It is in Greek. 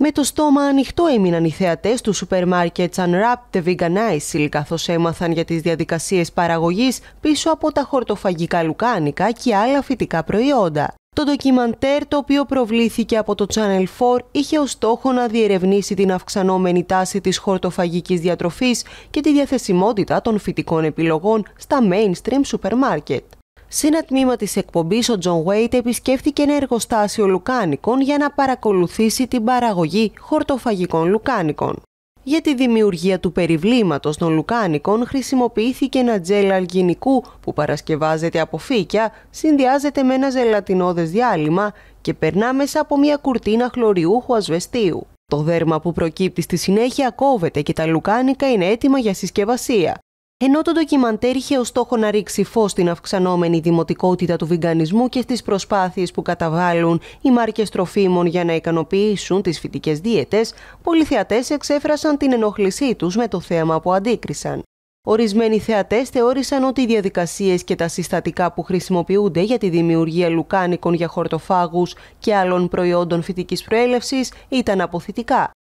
Με το στόμα ανοιχτό έμειναν οι θεατές του σούπερ μάρκετ Unwrapped The Vegan Isil καθώς έμαθαν για τις διαδικασίες παραγωγής πίσω από τα χορτοφαγικά λουκάνικα και άλλα φυτικά προϊόντα. Το ντοκιμαντέρ, το οποίο προβλήθηκε από το Channel 4, είχε ως στόχο να διερευνήσει την αυξανόμενη τάση της χορτοφαγικής διατροφής και τη διαθεσιμότητα των φυτικών επιλογών στα mainstream supermarket. Σε ένα τμήμα της εκπομπής, ο Τζον Βέιτ επισκέφθηκε ένα εργοστάσιο λουκάνικων για να παρακολουθήσει την παραγωγή χορτοφαγικών λουκάνικων. Για τη δημιουργία του περιβλήματος των λουκάνικων χρησιμοποιήθηκε ένα τζέλ αλγινικού που παρασκευάζεται από φύκια, συνδυάζεται με ένα ζελατινόδες διάλειμμα και περνά μέσα από μια κουρτίνα χλωριούχου ασβεστίου. Το δέρμα που προκύπτει στη συνέχεια κόβεται και τα λουκάνικα είναι έτοιμα για συσκευασία. Ενώ το ντοκιμαντέρ είχε ως στόχο να ρίξει φως στην αυξανόμενη δημοτικότητα του βιγκανισμού και στις προσπάθειες που καταβάλουν οι μάρκες τροφίμων για να ικανοποιήσουν τις φυτικές δίαιτες, θεατές εξέφρασαν την ενόχλησή τους με το θέμα που αντίκρισαν. Ορισμένοι θεατές θεώρησαν ότι οι διαδικασίες και τα συστατικά που χρησιμοποιούνται για τη δημιουργία λουκάνικων για χορτοφάγους και άλλων προϊόντων φυτικής προέλευσης ήταν αποθητικά.